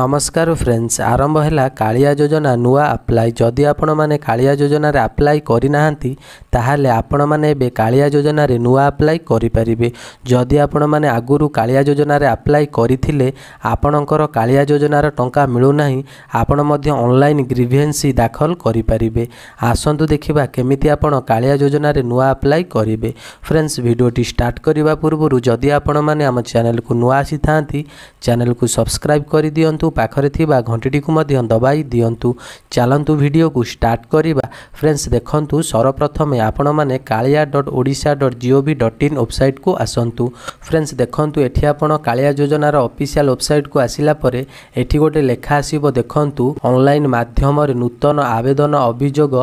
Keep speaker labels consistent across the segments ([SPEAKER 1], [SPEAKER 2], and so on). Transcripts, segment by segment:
[SPEAKER 1] নমস্কার ফ্রেন্ডস আরম্ভ হেলা কালিয়া যোজনা নূয়া আপ্লাই যদি আপনার কালিয়া যোজনার আপ্লাই করে না তাহলে আপনার এবে কালিয়া যোজনার নূয়া আপ্লাই করে পারে যদি আপনার আগুর কালিয়া যোজনার আপ্লাই করে আপনার কালিয়া যোজনার টঙ্কা মিলু না আপনার অনলাইন গ্রিভেন্সি দাখল করে পারে আসন্তু দেখা কমিটি আপনার কালিয়া যোজনার নূয়া আপ্লাই করবে ফ্রেন্ডস ভিডিওটি স্টার্ট করা পূর্ব যদি আপনার আমার চ্যানেল নূয়া আসি থাকে চ্যানেল সবসক্রাইব করে দিও ନିଅନ୍ତୁ ପାଖରେ ଥିବା ଘଣ୍ଟିଟିକୁ ମଧ୍ୟ ଦବାଇ ଦିଅନ୍ତୁ ଚାଲନ୍ତୁ ଭିଡ଼ିଓକୁ ଷ୍ଟାର୍ଟ କରିବା ଫ୍ରେଣ୍ଡସ୍ ଦେଖନ୍ତୁ ସର୍ବପ୍ରଥମେ ଆପଣମାନେ Kalia dot Odisha dot G O V dot in ୱେବ୍ସାଇଟ୍କୁ ଆସନ୍ତୁ ଫ୍ରେଣ୍ଡସ୍ ଦେଖନ୍ତୁ ଏଠି ଆପଣ କାଳିଆ ଯୋଜନାର ଅଫିସିଆଲ୍ ୱେବ୍ସାଇଟ୍କୁ ଆସିଲା ପରେ ଏଠି ଗୋଟେ ଲେଖା ଆସିବ ଦେଖନ୍ତୁ ଅନଲାଇନ୍ ମାଧ୍ୟମରେ ନୂତନ ଆବେଦନ ଅଭିଯୋଗ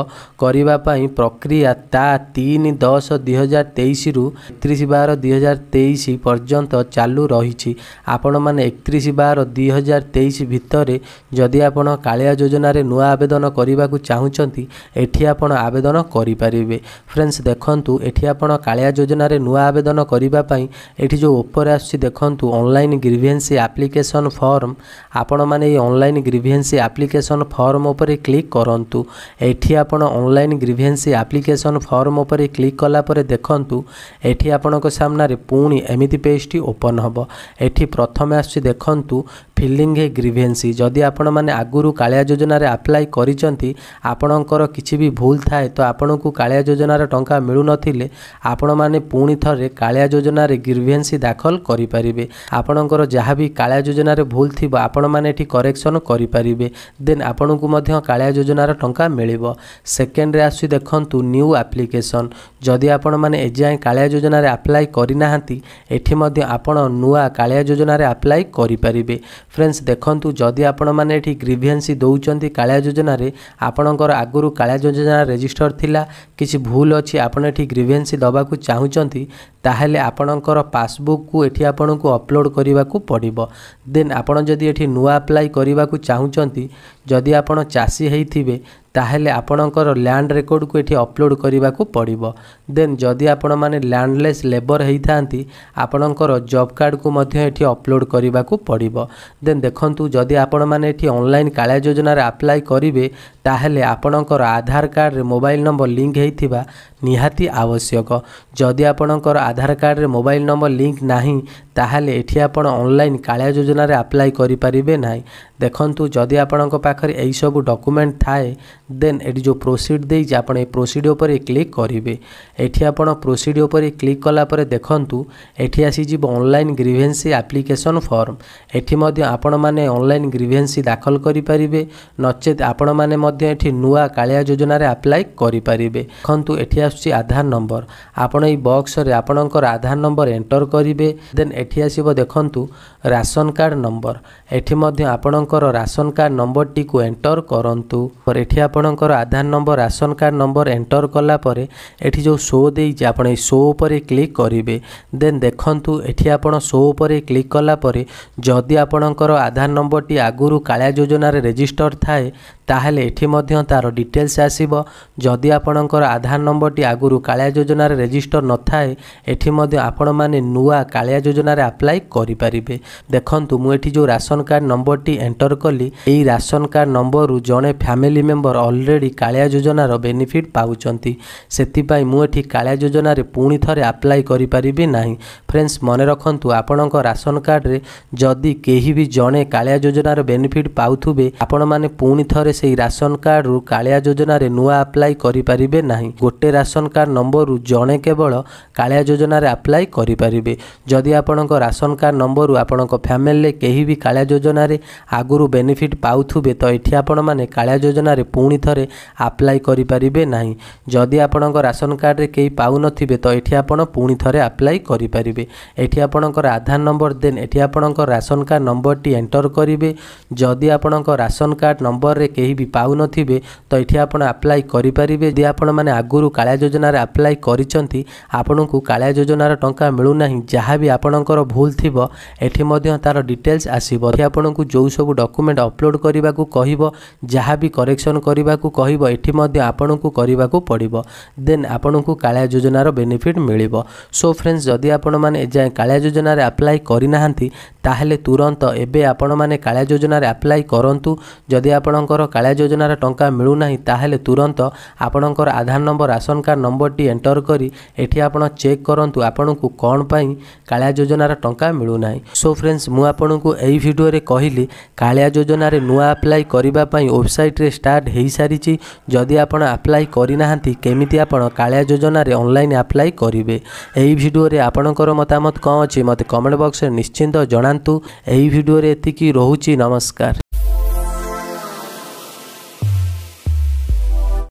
[SPEAKER 1] କରିବା ପାଇଁ ପ୍ରକ୍ରିୟା ତା ତିନି ଦଶ ଦୁଇହଜାର ତେଇଶରୁ ଏକତିରିଶ ବାର ଦୁଇହଜାର ତେଇଶ ପର୍ଯ୍ୟନ୍ତ ଚାଲୁ ରହିଛି ଆପଣମାନେ ଏକତିରିଶ ବାର ଦୁଇହଜାର ତେଇଶ ତେଇଶ ଭିତରେ ଯଦି ଆପଣ କାଳିଆ ଯୋଜନାରେ ନୂଆ ଆବେଦନ କରିବାକୁ ଚାହୁଁଛନ୍ତି ଏଠି ଆପଣ ଆବେଦନ କରିପାରିବେ ଫ୍ରେଣ୍ଡସ୍ ଦେଖନ୍ତୁ ଏଠି ଆପଣ କାଳିଆ ଯୋଜନାରେ ନୂଆ ଆବେଦନ କରିବା ପାଇଁ ଏଠି ଯେଉଁ ଉପରେ ଆସୁଛି ଦେଖନ୍ତୁ ଅନଲାଇନ୍ ଗ୍ରିଭିଏନ୍ସି ଆପ୍ଲିକେସନ୍ ଫର୍ମ ଆପଣମାନେ ଏଇ ଅନଲାଇନ୍ ଗ୍ରିଭିଏନ୍ସି ଆପ୍ଲିକେସନ୍ ଫର୍ମ ଉପରେ କ୍ଲିକ୍ କରନ୍ତୁ ଏଠି ଆପଣ ଅନଲାଇନ୍ ଗ୍ରିଭିଏନ୍ସି ଆପ୍ଲିକେସନ୍ ଫର୍ମ ଉପରେ କ୍ଲିକ୍ କଲା ପରେ ଦେଖନ୍ତୁ ଏଠି ଆପଣଙ୍କ ସାମ୍ନାରେ ପୁଣି ଏମିତି ପେଜ୍ଟି ଓପନ୍ ହେବ ଏଠି ପ୍ରଥମେ ଆସୁଛି ଦେଖନ୍ତୁ ଫିଲିଂ ଏ ଗ୍ରିଭେନ୍ସି ଯଦି ଆପଣମାନେ ଆଗରୁ କାଳିଆ ଯୋଜନାରେ ଆପ୍ଲାଏ କରିଛନ୍ତି ଆପଣଙ୍କର କିଛି ବି ଭୁଲ ଥାଏ ତ ଆପଣଙ୍କୁ କାଳିଆ ଯୋଜନାର ଟଙ୍କା ମିଳୁନଥିଲେ ଆପଣମାନେ ପୁଣି ଥରେ କାଳିଆ ଯୋଜନାରେ ଗ୍ରିଭେନ୍ସି ଦାଖଲ କରିପାରିବେ ଆପଣଙ୍କର ଯାହା ବି କାଳିଆ ଯୋଜନାରେ ଭୁଲ ଥିବ ଆପଣମାନେ ଏଠି କରେକ୍ସନ୍ କରିପାରିବେ ଦେନ୍ ଆପଣଙ୍କୁ ମଧ୍ୟ କାଳିଆ ଯୋଜନାର ଟଙ୍କା ମିଳିବ ସେକେଣ୍ଡରେ ଆସୁଛି ଦେଖନ୍ତୁ ନ୍ୟୁ ଆପ୍ଲିକେସନ୍ ଯଦି ଆପଣମାନେ ଏଯାଏଁ କାଳିଆ ଯୋଜନାରେ ଆପ୍ଲାଏ କରିନାହାନ୍ତି ଏଠି ମଧ୍ୟ ଆପଣ ନୂଆ କାଳିଆ ଯୋଜନାରେ ଆପ୍ଲାଏ କରିପାରିବେ ଫ୍ରେଣ୍ଡସ୍ ଦେଖନ୍ତୁ ଯଦି ଆପଣମାନେ ଏଠି ଗ୍ରିଭିଏନ୍ସି ଦେଉଛନ୍ତି କାଳିଆ ଯୋଜନାରେ ଆପଣଙ୍କର ଆଗରୁ କାଳିଆ ଯୋଜନା ରେଜିଷ୍ଟର ଥିଲା କିଛି ଭୁଲ ଅଛି ଆପଣ ଏଠି ଗ୍ରିଭିଏନ୍ସି ଦେବାକୁ ଚାହୁଁଛନ୍ତି ତାହେଲେ ଆପଣଙ୍କର ପାସବୁକ୍କୁ ଏଠି ଆପଣଙ୍କୁ ଅପଲୋଡ଼ କରିବାକୁ ପଡ଼ିବ ଦେନ୍ ଆପଣ ଯଦି ଏଠି ନୂଆ ଆପ୍ଲାଏ କରିବାକୁ ଚାହୁଁଛନ୍ତି ଯଦି ଆପଣ ଚାଷୀ ହେଇଥିବେ ତାହେଲେ ଆପଣଙ୍କର ଲ୍ୟାଣ୍ଡ ରେକର୍ଡ଼କୁ ଏଠି ଅପଲୋଡ଼ କରିବାକୁ ପଡ଼ିବ ଦେନ୍ ଯଦି ଆପଣମାନେ ଲ୍ୟାଣ୍ଡଲେସ୍ ଲେବର୍ ହେଇଥାନ୍ତି ଆପଣଙ୍କର ଜବ୍ କାର୍ଡ଼କୁ ମଧ୍ୟ ଏଠି ଅପଲୋଡ଼ କରିବାକୁ ପଡ଼ିବ ଦେନ୍ ଦେଖନ୍ତୁ ଯଦି ଆପଣମାନେ ଏଠି ଅନଲାଇନ୍ କାଳିଆ ଯୋଜନାରେ ଆପ୍ଲାଏ କରିବେ ତାହେଲେ ଆପଣଙ୍କର ଆଧାର କାର୍ଡ଼ରେ ମୋବାଇଲ୍ ନମ୍ବର ଲିଙ୍କ୍ ହେଇଥିବା ନିହାତି ଆବଶ୍ୟକ ଯଦି ଆପଣଙ୍କର ଆଧାର କାର୍ଡ଼ରେ ମୋବାଇଲ୍ ନମ୍ବର ଲିଙ୍କ୍ ନାହିଁ ତାହେଲେ ଏଠି ଆପଣ ଅନଲାଇନ୍ କାଳିଆ ଯୋଜନାରେ ଆପ୍ଲାଏ କରିପାରିବେ ନାହିଁ ଦେଖନ୍ତୁ ଯଦି ଆପଣଙ୍କ ପାଖରେ ଏହିସବୁ ଡକୁମେଣ୍ଟ ଥାଏ ଦେନ୍ ଏଠି ଯେଉଁ ପ୍ରୋସିଡ଼ ଦେଇଛି ଆପଣ ଏ ପ୍ରୋସିଡ଼ ଉପରେ କ୍ଲିକ୍ କରିବେ ଏଠି ଆପଣ ପ୍ରୋସିଡ଼ ଉପରେ କ୍ଲିକ୍ କଲା ପରେ ଦେଖନ୍ତୁ ଏଠି ଆସିଯିବ ଅନଲାଇନ୍ ଗ୍ରିଭେନ୍ସି ଆପ୍ଲିକେସନ୍ ଫର୍ମ ଏଠି ମଧ୍ୟ ଆପଣମାନେ ଅନଲାଇନ୍ ଗ୍ରିଭେନ୍ସି ଦାଖଲ କରିପାରିବେ ନଚେତ୍ ଆପଣମାନେ ମଧ୍ୟ ଏଠି ନୂଆ କାଳିଆ ଯୋଜନାରେ ଆପ୍ଲାଏ କରିପାରିବେ ଦେଖନ୍ତୁ ଏଠି ଆସୁଛି ଆଧାର ନମ୍ବର ଆପଣ ଏହି ବକ୍ସରେ ଆପଣଙ୍କର ଆଧାର ନମ୍ବର ଏଣ୍ଟର କରିବେ ଦେନ୍ ଏଠି ଆସିବ ଦେଖନ୍ତୁ ରାସନ କାର୍ଡ଼ ନମ୍ବର ଏଠି ମଧ୍ୟ ଆପଣଙ୍କ ଆପଣଙ୍କର ରାସନ କାର୍ଡ଼ ନମ୍ବରଟିକୁ ଏଣ୍ଟର କରନ୍ତୁ ଏଠି ଆପଣଙ୍କର Aadhaar number ration card number enter କଲା ପରେ ଏଠି ଯେଉଁ ଶୋ ଦେଇଛି ଆପଣ ଏଇ ଶୋ ଉପରେ କ୍ଲିକ୍ କରିବେ ଦେନ୍ ଦେଖନ୍ତୁ ଏଠି ଆପଣ ଶୋ ଉପରେ କ୍ଲିକ୍ କଲା ପରେ ଯଦି ଆପଣଙ୍କର ଆଧାର ନମ୍ବରଟି ଆଗରୁ କାଳିଆ ଯୋଜନାରେ ରେଜିଷ୍ଟର ଥାଏ ତାହେଲେ ଏଠି ମଧ୍ୟ ତା'ର ଡିଟେଲ୍ସ ଆସିବ ଯଦି ଆପଣଙ୍କର ଆଧାର ନମ୍ବରଟି ଆଗରୁ କାଳିଆ ଯୋଜନାରେ ରେଜିଷ୍ଟର ନଥାଏ ଏଠି ମଧ୍ୟ ଆପଣମାନେ ନୂଆ କାଳିଆ ଯୋଜନାରେ ଆପ୍ଲାଏ କରିପାରିବେ ଦେଖନ୍ତୁ ମୁଁ ଏଠି ଯେଉଁ ରାସନ କାର୍ଡ଼ ନମ୍ବରଟି ଏଣ୍ଟର ଏଣ୍ଟର କଲି ଏଇ ରାସନ କାର୍ଡ଼ ନମ୍ବରରୁ ଜଣେ ଫ୍ୟାମିଲି ମେମ୍ବର ଅଲରେଡ଼ି କାଳିଆ ଯୋଜନାର ବେନିଫିଟ୍ ପାଉଛନ୍ତି ସେଥିପାଇଁ ମୁଁ ଏଠି କାଳିଆ ଯୋଜନାରେ ପୁଣି ଥରେ ଆପ୍ଲାଏ କରିପାରିବି ନାହିଁ ଫ୍ରେଣ୍ଡସ୍ ମନେ ରଖନ୍ତୁ ଆପଣଙ୍କ ରାସନ କାର୍ଡ଼ରେ ଯଦି କେହି ବି ଜଣେ କାଳିଆ ଯୋଜନାର ବେନିଫିଟ୍ ପାଉଥିବେ ଆପଣମାନେ ପୁଣି ଥରେ ସେଇ ରାସନ କାର୍ଡ଼ରୁ କାଳିଆ ଯୋଜନାରେ ନୂଆ ଆପ୍ଲାଏ କରିପାରିବେ ନାହିଁ ଗୋଟେ ରାସନ କାର୍ଡ଼ ନମ୍ବରରୁ ଜଣେ କେବଳ କାଳିଆ ଯୋଜନାରେ ଆପ୍ଲାଏ କରିପାରିବେ ଯଦି ଆପଣଙ୍କ ରାସନ କାର୍ଡ଼ ନମ୍ବରରୁ ଆପଣଙ୍କ ଫ୍ୟାମିଲିରେ କେହି ବି କାଳିଆ ଯୋଜନାରେ ଆଗ ଆଗରୁ ବେନିଫିଟ୍ ପାଉଥିବେ ତ ଏଠି ଆପଣମାନେ କାଳିଆ ଯୋଜନାରେ ପୁଣି ଥରେ ଆପ୍ଲାଏ କରିପାରିବେ ନାହିଁ ଯଦି ଆପଣଙ୍କ ରାସନ କାର୍ଡ଼ରେ କେହି ପାଉନଥିବେ ତ ଏଠି ଆପଣ ପୁଣି ଥରେ ଆପ୍ଲାଏ କରିପାରିବେ ଏଠି ଆପଣଙ୍କର ଆଧାର ନମ୍ବର ଦେନ୍ ଏଠି ଆପଣଙ୍କ ରାସନ କାର୍ଡ଼ ନମ୍ବରଟି ଏଣ୍ଟର କରିବେ ଯଦି ଆପଣଙ୍କ ରାସନ କାର୍ଡ଼ ନମ୍ବରରେ କେହି ବି ପାଉନଥିବେ ତ ଏଠି ଆପଣ ଆପ୍ଲାଏ କରିପାରିବେ ଯଦି ଆପଣମାନେ ଆଗରୁ କାଳିଆ ଯୋଜନାରେ ଆପ୍ଲାଏ କରିଛନ୍ତି ଆପଣଙ୍କୁ କାଳିଆ ଯୋଜନାର ଟଙ୍କା ମିଳୁନାହିଁ ଯାହା ବି ଆପଣଙ୍କର ଭୁଲ ଥିବ ଏଠି ମଧ୍ୟ ତା'ର ଡିଟେଲ୍ସ ଆସିବ ଏଠି ଆପଣଙ୍କୁ ଯେଉଁ ସବୁ ଡକ୍ୟୁମେଣ୍ଟ ଅପଲୋଡ଼ କରିବାକୁ କହିବ ଯାହା ବି କରେକ୍ସନ୍ କରିବାକୁ କହିବ ଏଠି ମଧ୍ୟ ଆପଣଙ୍କୁ କରିବାକୁ ପଡ଼ିବ ଦେନ୍ ଆପଣଙ୍କୁ କାଳିଆ ଯୋଜନାର ବେନିଫିଟ୍ ମିଳିବ ସୋ ଫ୍ରେଣ୍ଡସ୍ ଯଦି ଆପଣମାନେ ଏଯାଏଁ କାଳିଆ ଯୋଜନାରେ ଆପ୍ଲାଏ କରିନାହାନ୍ତି ତାହେଲେ ତୁରନ୍ତ ଏବେ ଆପଣମାନେ କାଳିଆ ଯୋଜନାରେ ଆପ୍ଲାଏ କରନ୍ତୁ ଯଦି ଆପଣଙ୍କର କାଳିଆ ଯୋଜନାର ଟଙ୍କା ମିଳୁନାହିଁ ତାହେଲେ ତୁରନ୍ତ ଆପଣଙ୍କର ଆଧାର ନମ୍ବର ରାସନ କାର୍ଡ଼ ନମ୍ବରଟି ଏଣ୍ଟର କରି ଏଠି ଆପଣ ଚେକ୍ କରନ୍ତୁ ଆପଣଙ୍କୁ କ'ଣ ପାଇଁ କାଳିଆ ଯୋଜନାର ଟଙ୍କା ମିଳୁନାହିଁ ସୋ ଫ୍ରେଣ୍ଡସ୍ ମୁଁ ଆପଣଙ୍କୁ ଏହି ଭିଡ଼ିଓରେ କହିଲି କାଳିଆ ଯୋଜନାରେ ନୂଆ ଆପ୍ଲାଏ କରିବା ପାଇଁ ୱେବସାଇଟ୍ରେ ଷ୍ଟାର୍ଟ ହୋଇସାରିଛି ଯଦି ଆପଣ ଆପ୍ଲାଏ କରିନାହାନ୍ତି କେମିତି ଆପଣ କାଳିଆ ଯୋଜନାରେ ଅନଲାଇନ୍ ଆପ୍ଲାଏ କରିବେ ଏହି ଭିଡ଼ିଓରେ ଆପଣଙ୍କର ମତାମତ କ'ଣ ଅଛି ମୋତେ କମେଣ୍ଟ ବକ୍ସରେ ନିଶ୍ଚିନ୍ତ ଜଣାନ୍ତୁ ଯାଆନ୍ତୁ ଏହି ଭିଡ଼ିଓରେ ଏତିକି ରହୁଛି ନମସ୍କାର